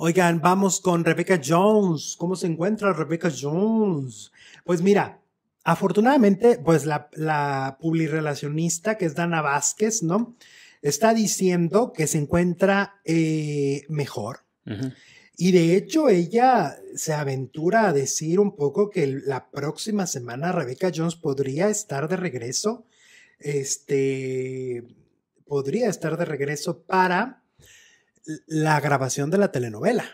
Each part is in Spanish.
Oigan, vamos con Rebecca Jones. ¿Cómo se encuentra Rebecca Jones? Pues mira, afortunadamente, pues la, la publirelacionista que es Dana Vázquez, ¿no? Está diciendo que se encuentra eh, mejor. Y de hecho, ella se aventura a decir un poco que la próxima semana Rebecca Jones podría estar de regreso. Este podría estar de regreso para la grabación de la telenovela.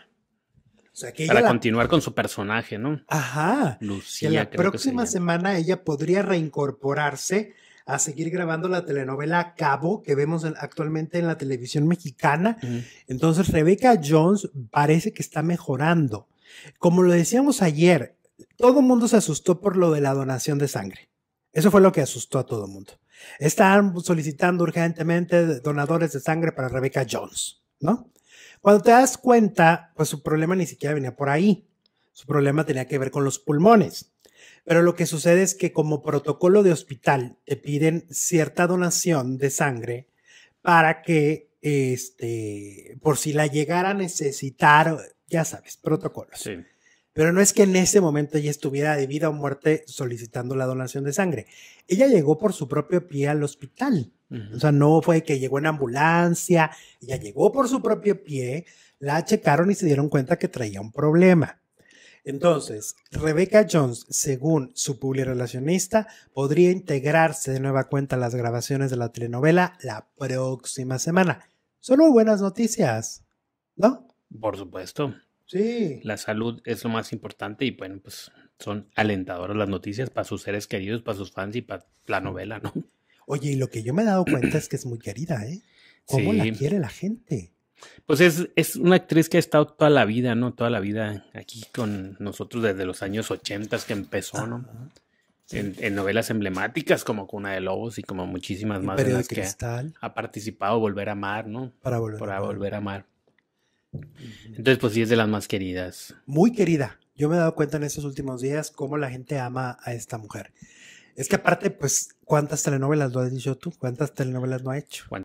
que Para continuar con su personaje, ¿no? Ajá. Lucía. la próxima semana ella podría reincorporarse a seguir grabando la telenovela Cabo que vemos actualmente en la televisión mexicana. Entonces, Rebeca Jones parece que está mejorando. Como lo decíamos ayer, todo el mundo se asustó por lo de la donación de sangre. Eso fue lo que asustó a todo el mundo. Están solicitando urgentemente donadores de sangre para Rebecca Jones, ¿no? Cuando te das cuenta, pues su problema ni siquiera venía por ahí. Su problema tenía que ver con los pulmones. Pero lo que sucede es que como protocolo de hospital te piden cierta donación de sangre para que, este, por si la llegara a necesitar, ya sabes, protocolos. Sí. Pero no es que en ese momento ella estuviera de vida o muerte solicitando la donación de sangre. Ella llegó por su propio pie al hospital. O sea, no fue que llegó en ambulancia, ella llegó por su propio pie, la checaron y se dieron cuenta que traía un problema. Entonces, Rebecca Jones, según su relacionista, podría integrarse de nueva cuenta a las grabaciones de la telenovela la próxima semana. Son buenas noticias, ¿no? Por supuesto. Sí. La salud es lo más importante y bueno, pues son alentadoras las noticias para sus seres queridos, para sus fans y para la novela, ¿no? Oye, y lo que yo me he dado cuenta es que es muy querida, ¿eh? ¿Cómo la quiere la gente? Pues es, es, una actriz que ha estado toda la vida, ¿no? Toda la vida aquí con nosotros desde los años 80 que empezó, ¿no? En, novelas emblemáticas como Cuna de Lobos y como muchísimas más que ha, participado Volver a Amar, ¿no? Para volver, volver a amar. Entonces, pues sí es de las más queridas. Muy querida. Yo me he dado cuenta en estos últimos días cómo la gente ama a esta mujer. Es que aparte, pues, ¿cuántas telenovelas lo has dicho tú? ¿Cuántas telenovelas no ha hecho?